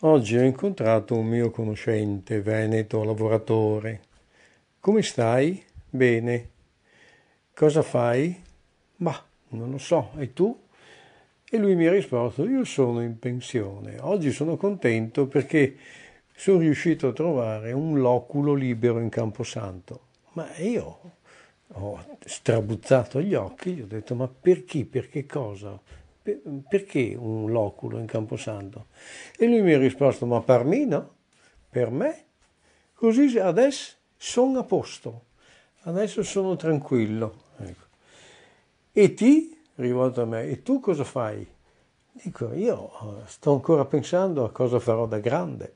Oggi ho incontrato un mio conoscente, veneto, lavoratore. Come stai? Bene. Cosa fai? Ma non lo so, e tu? E lui mi ha risposto, io sono in pensione. Oggi sono contento perché sono riuscito a trovare un loculo libero in Camposanto. Ma io ho strabuzzato gli occhi, gli ho detto, ma per chi, per che cosa? perché un loculo in Camposanto? E lui mi ha risposto, ma per me no, per me. Così adesso sono a posto, adesso sono tranquillo. Ecco. E ti, rivolto a me, e tu cosa fai? Dico, io eh, sto ancora pensando a cosa farò da grande.